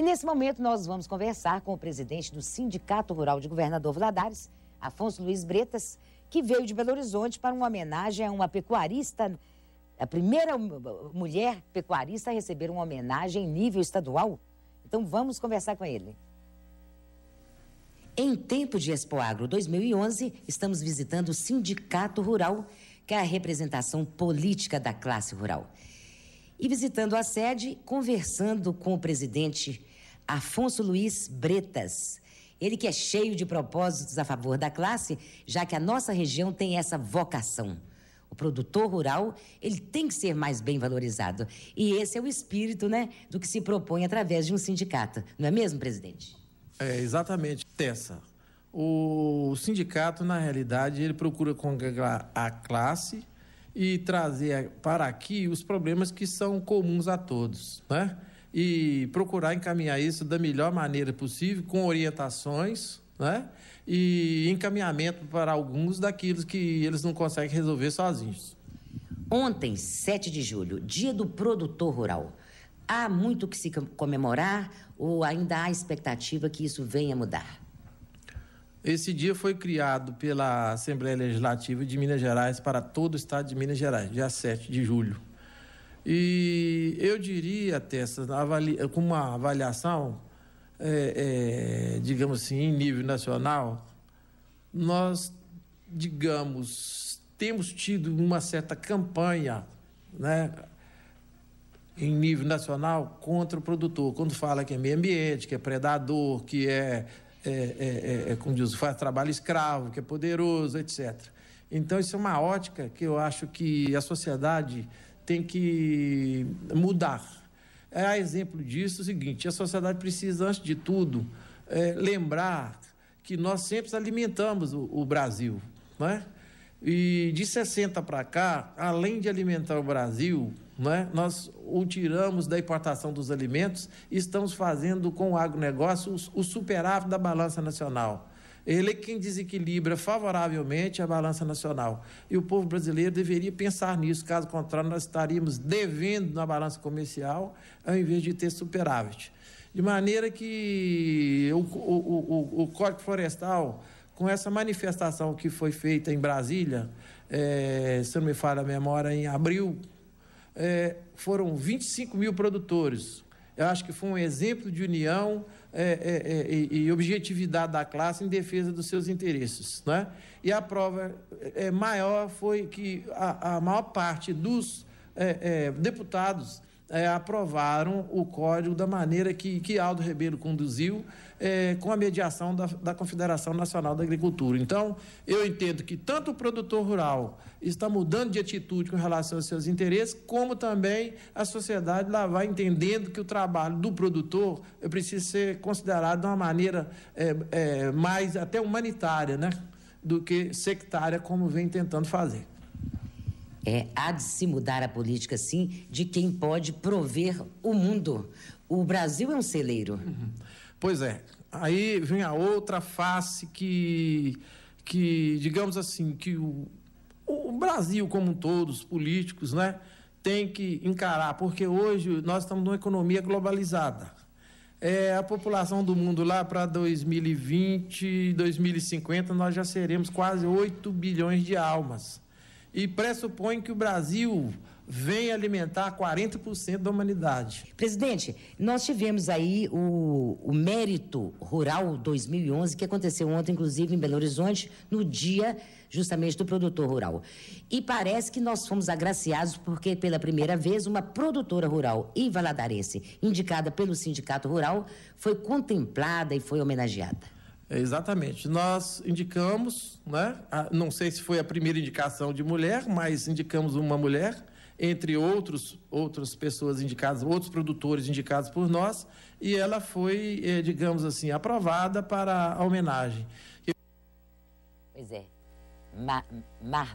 E nesse momento nós vamos conversar com o presidente do Sindicato Rural de Governador Valadares, Afonso Luiz Bretas, que veio de Belo Horizonte para uma homenagem a uma pecuarista, a primeira mulher pecuarista a receber uma homenagem em nível estadual. Então vamos conversar com ele. Em tempo de Expo Agro 2011, estamos visitando o Sindicato Rural, que é a representação política da classe rural. E visitando a sede, conversando com o presidente Afonso Luiz Bretas. Ele que é cheio de propósitos a favor da classe, já que a nossa região tem essa vocação. O produtor rural, ele tem que ser mais bem valorizado. E esse é o espírito, né, do que se propõe através de um sindicato. Não é mesmo, presidente? É, exatamente, Tessa. O sindicato, na realidade, ele procura congregar a classe e trazer para aqui os problemas que são comuns a todos, né? e procurar encaminhar isso da melhor maneira possível, com orientações né? e encaminhamento para alguns daquilo que eles não conseguem resolver sozinhos. Ontem, 7 de julho, dia do produtor rural. Há muito que se comemorar ou ainda há expectativa que isso venha mudar? Esse dia foi criado pela Assembleia Legislativa de Minas Gerais para todo o estado de Minas Gerais, dia 7 de julho. E eu diria, Tessa, com uma avaliação, é, é, digamos assim, em nível nacional, nós, digamos, temos tido uma certa campanha, né? em nível nacional contra o produtor. Quando fala que é meio ambiente, que é predador, que é, é, é, é, é como diz, faz trabalho escravo, que é poderoso, etc. Então, isso é uma ótica que eu acho que a sociedade tem que mudar. é A exemplo disso, é o seguinte: a sociedade precisa, antes de tudo, é, lembrar que nós sempre alimentamos o, o Brasil, né? E de 60 para cá, além de alimentar o Brasil, né, nós o tiramos da importação dos alimentos e estamos fazendo com o agronegócio o, o superávit da balança nacional. Ele é quem desequilibra favoravelmente a balança nacional. E o povo brasileiro deveria pensar nisso, caso contrário, nós estaríamos devendo na balança comercial ao invés de ter superávit. De maneira que o, o, o, o Código Florestal, com essa manifestação que foi feita em Brasília, é, se não me falha a memória, em abril, é, foram 25 mil produtores eu acho que foi um exemplo de união é, é, é, e objetividade da classe em defesa dos seus interesses. Né? E a prova é, é, maior foi que a, a maior parte dos é, deputados é, aprovaram o código da maneira que, que Aldo Rebelo conduziu, é, com a mediação da, da, Confederação Nacional da Agricultura. Então, eu entendo que tanto o produtor rural está mudando de atitude com relação aos seus interesses, como também a sociedade lá vai entendendo que o trabalho do produtor precisa ser considerado de uma maneira é, é, mais até humanitária, né? do que sectária, como vem tentando fazer. É, há de se mudar a política, sim, de quem pode prover o mundo. O Brasil é um celeiro. Uhum. Pois é. Aí vem a outra face que, que digamos assim, que o, o Brasil como todos os políticos, né, tem que encarar, porque hoje nós estamos numa economia globalizada. É, a população do mundo lá para 2020, 2050, nós já seremos quase 8 bilhões de almas e pressupõe que o Brasil vem alimentar 40% da humanidade. Presidente, nós tivemos aí o, o, Mérito Rural 2011, que aconteceu ontem, inclusive, em Belo Horizonte, no dia justamente do produtor rural. E parece que nós fomos agraciados porque, pela primeira vez, uma produtora rural em valadarense, indicada pelo Sindicato Rural, foi contemplada e foi homenageada. Exatamente. Nós indicamos, né? não sei se foi a primeira indicação de mulher, mas indicamos uma mulher, entre outros, outras pessoas indicadas, outros produtores indicados por nós, e ela foi, eh, digamos assim, aprovada para a homenagem. Pois é. Mar, Mar